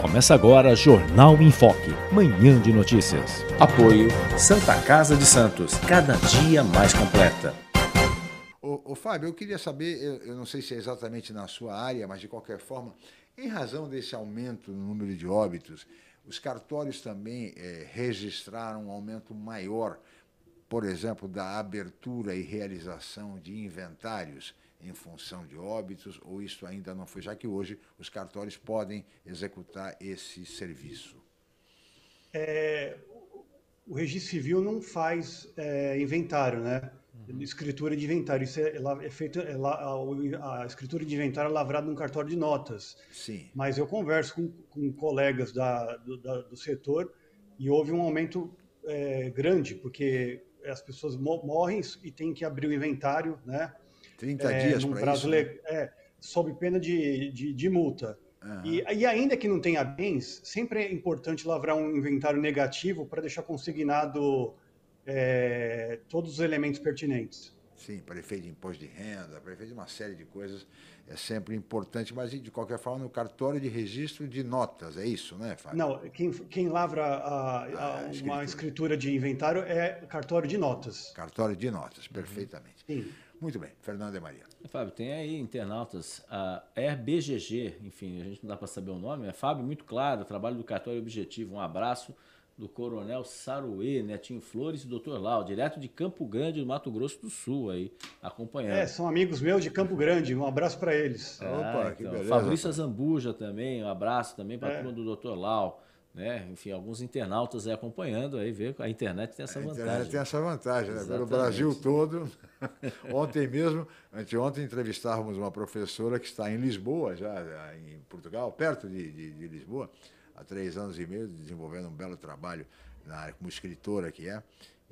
Começa agora Jornal em Foque, manhã de notícias. Apoio Santa Casa de Santos, cada dia mais completa. Ô, ô Fábio, eu queria saber, eu, eu, não sei se é exatamente na sua área, mas de qualquer forma, em razão desse aumento no número de óbitos, os cartórios também é, registraram um aumento maior, por exemplo, da abertura e realização de inventários em função de óbitos, ou isso ainda não foi, já que hoje os cartórios podem executar esse serviço? É, o registro civil não faz é, inventário, né? Uhum. Escritura de inventário. Isso é, é feito, é, a, a, escritura de inventário é lavrada num cartório de notas. Sim. Mas eu converso com, com colegas da, do, da, do, setor e houve um aumento é, grande, porque as pessoas morrem e tem que abrir o inventário, né? 30 é, dias para isso. Né? É, sob pena de, de, de multa. Uhum. E, e, ainda que não tenha bens, sempre é importante lavrar um inventário negativo para deixar consignado é, todos os elementos pertinentes. Sim, para efeito de imposto de renda, para efeito de uma série de coisas, é sempre importante, mas de qualquer forma no cartório de registro de notas, é isso, né, Fábio? Não, quem, quem lavra a, a, ah, escritura. uma escritura de inventário é cartório de notas. Cartório de notas, perfeitamente. Sim. Muito bem, Fernando e Maria. Fábio, tem aí internautas, a RBGG, enfim, a gente não dá para saber o nome, é Fábio, muito claro, trabalho do cartório objetivo. Um abraço do Coronel Saruê, Netinho Flores e Dr. Lau, direto de Campo Grande, do Mato Grosso do Sul, aí, acompanhando. É, são amigos meus de Campo Grande, um abraço para eles. Ah, Opa, então, que beleza. Fabrício Zambuja também, um abraço também para a é. turma do Dr. Lau né? Enfim, alguns internautas aí acompanhando, aí vê a internet tem essa vantagem. A internet tem essa vantagem, né? o Brasil todo. Ontem mesmo, anteontem entrevistávamos uma professora que está em Lisboa, já em Portugal, perto de, de, de Lisboa, há três anos e meio, desenvolvendo um belo trabalho na área, como escritora que é.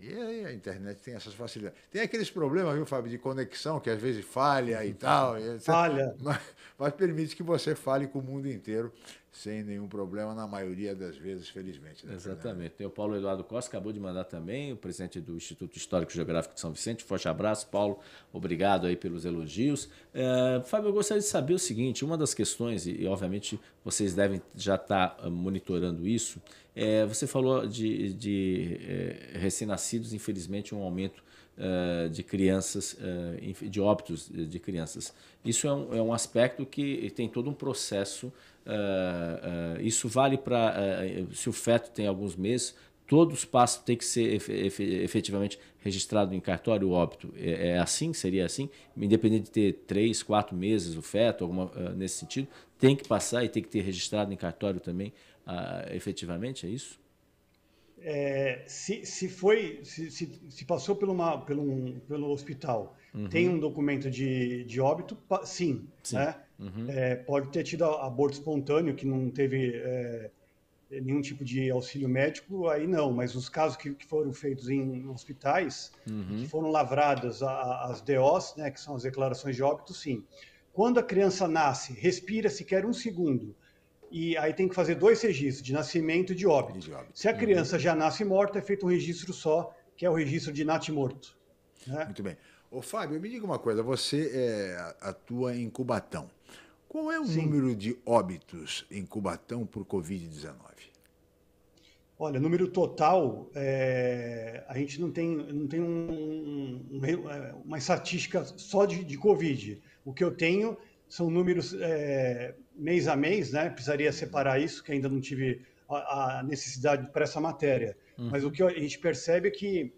E aí a internet tem essas facilidades. Tem aqueles problemas, viu, Fábio, de conexão, que às vezes falha e tal. falha. Mas, mas permite que você fale com o mundo inteiro sem nenhum problema, na maioria das vezes, felizmente. Né, Exatamente. Tem o Paulo Eduardo Costa, acabou de mandar também, o presidente do Instituto Histórico e Geográfico de São Vicente. Forte abraço, Paulo. Obrigado aí pelos elogios. É, Fábio, eu gostaria de saber o seguinte: uma das questões, e obviamente vocês devem já tá, estar eh, monitorando isso, é, você falou de, de é, recém-nascidos, infelizmente, um aumento eh, de crianças, eh, de óbitos de crianças. Isso é um, é um aspecto que tem todo um processo. Eh, isso vale para. se o feto tem alguns meses, os passos tem que ser efetivamente registrado em cartório o óbito. É, é, assim? Seria assim? Independente de ter três, quatro meses o feto, alguma, nesse sentido, tem que passar e tem que ter registrado em cartório também, ah, efetivamente? É isso? é, se, se foi se, se, se passou pelo uma, pelo, um, pelo hospital, uhum. tem um documento de, de óbito, sim, sim. Né? Uhum. É, pode ter tido aborto espontâneo que não teve é, nenhum tipo de auxílio médico, aí não. Mas os casos que, que foram feitos em hospitais, uhum. que foram lavradas a, as DOs, né, que são as declarações de óbito, sim. Quando a criança nasce, respira sequer um segundo e aí tem que fazer dois registros, de nascimento e de óbito. De óbito. Se a uhum. criança já nasce morta, é feito um registro só, que é o registro de natimorto. Né? Muito bem. Ô, Fábio, me diga uma coisa. Você é, atua em Cubatão. Qual é o Sim. número de óbitos em Cubatão por Covid-19? Olha, número total, é, a gente não tem, não tem um, um, é, uma estatística só de, de Covid. O que eu tenho são números é, mês a mês, né? Precisaria separar isso, que ainda não tive a, a necessidade para essa matéria. Uhum. Mas o que a gente percebe é que,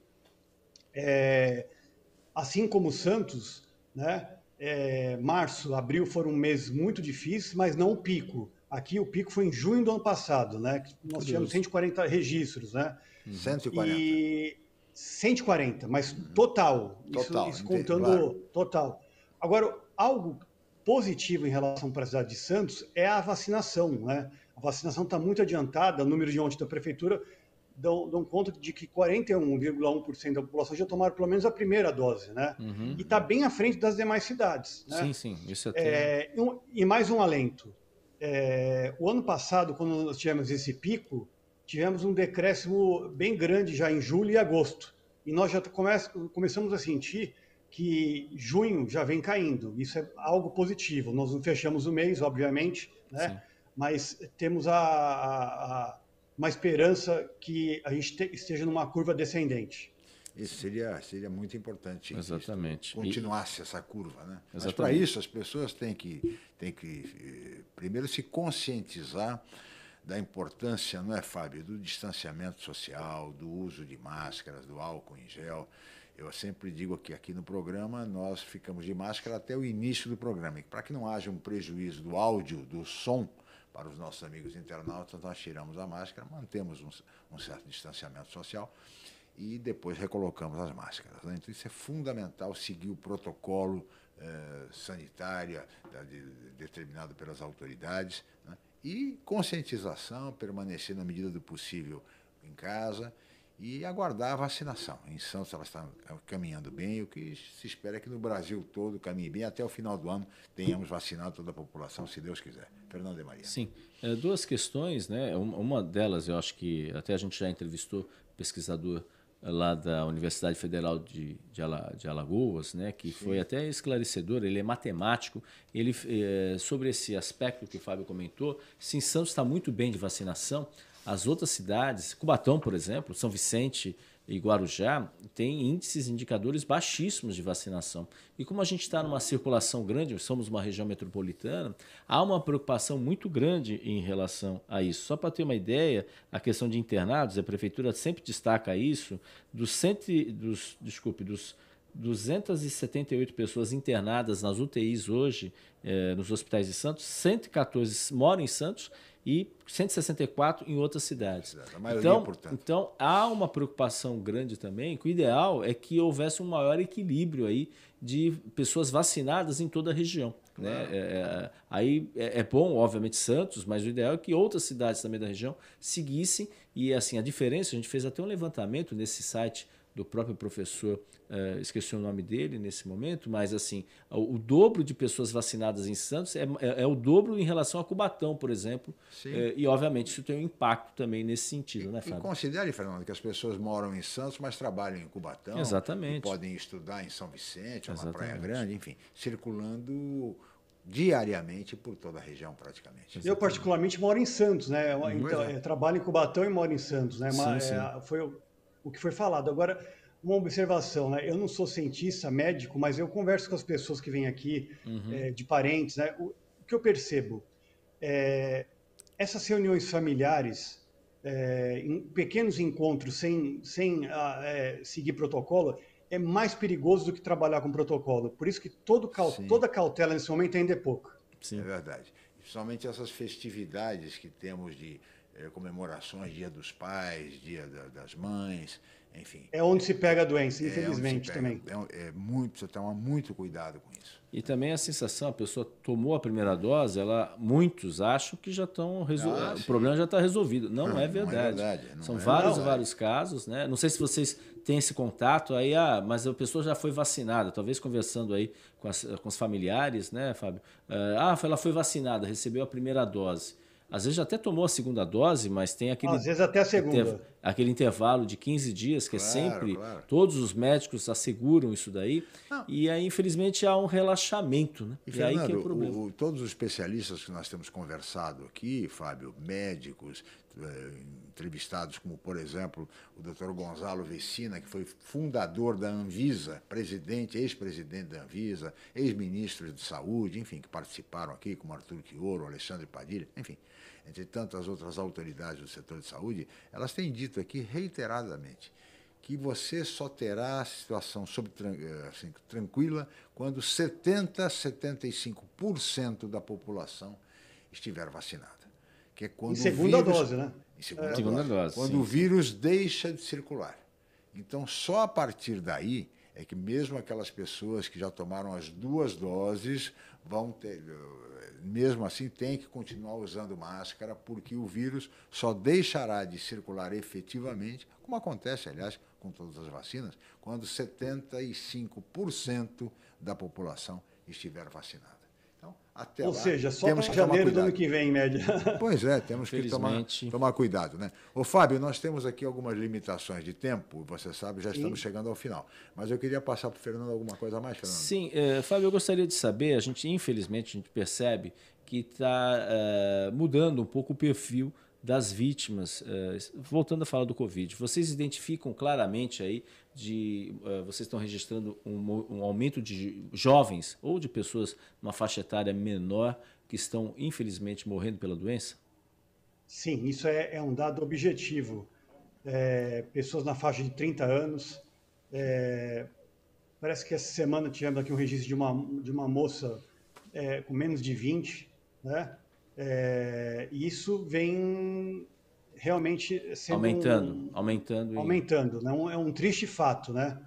é, assim como o Santos, né? É, março, abril foram meses muito difíceis, mas não o pico. Aqui o pico foi em junho do ano passado, né? Nós tivemos 140 registros, né? 140. Hum. E 140, mas total. Total. Isso, isso contando claro. total. Agora, algo positivo em relação para a cidade de Santos é a vacinação. Né? A vacinação está muito adiantada, o número de ontem da prefeitura dão, dão conta de que 41,1% da população já tomaram pelo menos a primeira dose, né? Uhum. E está bem à frente das demais cidades. Né? Sim, sim, isso é, um, E mais um alento. É, o ano passado, quando nós tivemos esse pico, tivemos um decréscimo bem grande já em julho e agosto. E nós já come começamos a sentir que junho já vem caindo. Isso é algo positivo. Nós não fechamos o mês, obviamente, né? mas temos a, a, a, uma esperança que a gente te, esteja numa curva descendente. Isso seria, seria muito importante. Exatamente. Continuasse e... essa curva. Né? Mas para isso, as pessoas têm que, têm que eh, primeiro se conscientizar da importância, não é, Fábio, do distanciamento social, do uso de máscaras, do álcool em gel. Eu sempre digo aqui, aqui no programa, nós ficamos de máscara até o início do programa. E para que não haja um prejuízo do áudio, do som, para os nossos amigos internautas, nós tiramos a máscara, mantemos um, um certo distanciamento social e depois recolocamos as máscaras. Né? Então, isso é fundamental seguir o protocolo eh, sanitário da, de, determinado pelas autoridades né? e conscientização, permanecer na medida do possível em casa e aguardar a vacinação. Em Santos ela está é, caminhando bem, o que se espera é que no Brasil todo caminhe bem, até o final do ano tenhamos vacinado toda a população, se Deus quiser. Fernando de Maria. Sim, é, duas questões, né? uma delas eu acho que até a gente já entrevistou pesquisador eh, lá da Universidade Federal de, de, Ala, de Alagoas, né, que Sim. foi até esclarecedor, ele é matemático, ele é, sobre esse aspecto que o Fábio comentou, em Santos está muito bem de vacinação, as outras cidades, Cubatão, por exemplo, São Vicente e Guarujá, têm índices indicadores baixíssimos de vacinação. E como a gente está numa circulação grande, somos uma região metropolitana, há uma preocupação muito grande em relação a isso. Só para ter uma ideia, a questão de internados, a prefeitura sempre destaca isso, dos, cento, dos desculpe, dos 278 pessoas internadas nas UTIs hoje, eh, nos hospitais de Santos, 114 moram em Santos e 164 em outras cidades. É então, portanto. então, há uma preocupação grande também, que o ideal é que houvesse um maior equilíbrio aí de pessoas vacinadas em toda a região. Né? Claro. Né? É, é aí é, é, bom, obviamente, Santos, mas o ideal é que outras cidades também da região seguissem. E assim, a diferença, a gente fez até um levantamento nesse site do próprio professor, uh, esqueci o nome dele nesse momento, mas assim, o, o dobro de pessoas vacinadas em Santos é, é, é, o dobro em relação a Cubatão, por exemplo. Eh, e, obviamente, isso tem um impacto também nesse sentido, né, Fábio? E considere, Fernando, que as pessoas moram em Santos, mas trabalham em Cubatão. Exatamente. podem estudar em São Vicente, ou é na Praia Grande, enfim, circulando diariamente por toda a região praticamente. Exatamente. Eu particularmente moro em Santos, né? Então, é. trabalho em Cubatão e moro em Santos, né? Mas sim, sim. Eh, foi o que foi falado. Agora, uma observação, né? Eu não sou cientista, médico, mas eu converso com as pessoas que vêm aqui, uhum. é, de parentes, né? O, o, que eu percebo é essas reuniões familiares, é, em pequenos encontros sem, sem a, ah, é, seguir protocolo, é mais perigoso do que trabalhar com protocolo. Por isso que todo toda cautela nesse momento é ainda é pouca. Sim, é verdade. Principalmente essas festividades que temos de é, comemorações, dia dos pais, dia da, das mães, enfim. É onde se pega a doença, é infelizmente é também. É, é muito, você toma muito cuidado com isso. E também a sensação, a pessoa tomou a primeira dose, ela, muitos acham que já estão resolvidos. ah, o problema já está resolvido. É não, não, é verdade. Não é verdade não São é vários, verdade. vários casos, né? Não sei se vocês têm esse contato aí, ah, mas a pessoa já foi vacinada, talvez conversando aí com, as, com os familiares, né, Fábio? Ah, ela foi vacinada, recebeu a primeira dose. Às vezes já até tomou a segunda dose, mas tem aquele. Às vezes até a segunda aquele intervalo de 15 dias, que é claro, é sempre. Claro. Todos os médicos asseguram isso daí. Não. E aí, infelizmente, há um relaxamento, né? E, e Fernando, aí que é o problema. O, todos os especialistas que nós temos conversado aqui, Fábio, médicos, eh, entrevistados, como por exemplo o Dr. Gonzalo Vecina, que foi fundador da Anvisa, presidente, ex-presidente da Anvisa, ex-ministro de saúde, enfim, que participaram aqui, como Arthur Quioro, Alexandre Padilha, enfim entre tantas outras autoridades do setor de saúde, elas têm dito aqui reiteradamente que você só terá a situação eh, assim, tranquila quando 70%, 75% da população estiver vacinada. Que é quando em segunda vírus, dose, né? Em segunda, é. dose, segunda dose. Quando sim, o vírus sim. deixa de circular. Então, só a partir daí é que mesmo aquelas pessoas que já tomaram as duas doses vão ter, mesmo assim, tem que continuar usando máscara, porque o vírus só deixará de circular efetivamente, como acontece, aliás, com todas as vacinas, quando 75% da população estiver vacinada. Então, até Ou lá, seja, só temos para janeiro do ano que vem, em média. Pois é, temos que tomar, tomar cuidado. Né? Ô, Fábio, nós temos aqui algumas limitações de tempo, você sabe, já estamos chegando ao final. Mas eu queria passar para o Fernando alguma coisa a mais, Fernando. Sim, é, Fábio, eu gostaria de saber, a gente, infelizmente, a gente percebe que está é, eh, mudando um pouco o perfil das vítimas, eh, voltando a falar do Covid, vocês identificam claramente aí de eh, vocês estão registrando um, um aumento de jovens ou de pessoas numa faixa etária menor que estão infelizmente morrendo pela doença? Sim, isso é, é um dado objetivo. É, pessoas na faixa de 30 anos. É, parece que essa semana tivemos aqui um registro de uma, de uma moça é, com menos de 20, né? É, isso vem realmente sendo aumentando, um, aumentando, aumentando. E... Né? é um triste fato, né?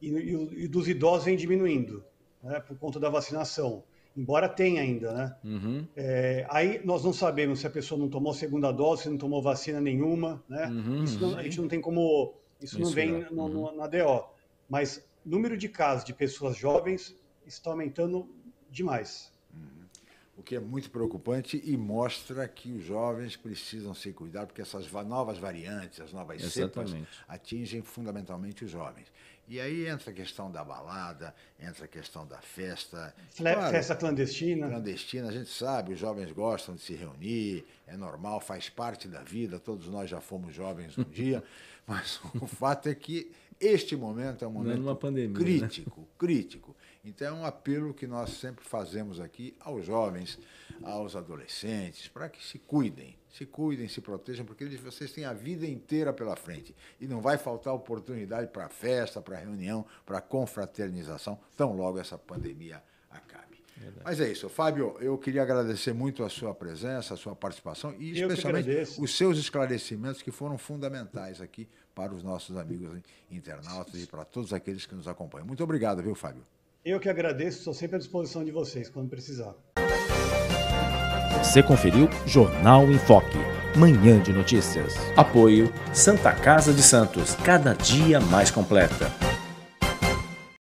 E, e, e dos idosos vem diminuindo, né? Por conta da vacinação. Embora tenha ainda, né? Uhum. É, aí nós não sabemos se a pessoa não tomou segunda dose, se não tomou vacina nenhuma, né? Uhum, isso não, a uhum. gente não tem como. Isso, isso não vem no, uhum. na DO. Mas número de casos de pessoas jovens está aumentando demais o que é muito preocupante e mostra que os jovens precisam se cuidar, porque essas novas variantes, as novas cepas, atingem fundamentalmente os jovens. E aí entra a questão da balada, entra a questão da festa. Claro, festa clandestina. Clandestina, a gente sabe, os jovens gostam de se reunir, é normal, faz parte da vida, todos nós já fomos jovens um dia, mas o fato é que este momento é um é momento pandemia, né? crítico, né? crítico. Então é um apelo que nós sempre fazemos aqui aos jovens, aos adolescentes, para que se cuidem, se cuidem, se protejam, porque eles, vocês têm a vida inteira pela frente e não vai faltar oportunidade para festa, para reunião, para confraternização, tão logo essa pandemia Verdade. Mas é isso. Fábio, eu queria agradecer muito a sua presença, a sua participação e especialmente os seus esclarecimentos que foram fundamentais aqui para os nossos amigos internautas e para todos aqueles que nos acompanham. Muito obrigado, viu, Fábio? Eu que agradeço, estou sempre à disposição de vocês quando precisar. Você conferiu Jornal em Foque, manhã de notícias. Apoio Santa Casa de Santos, cada dia mais completa.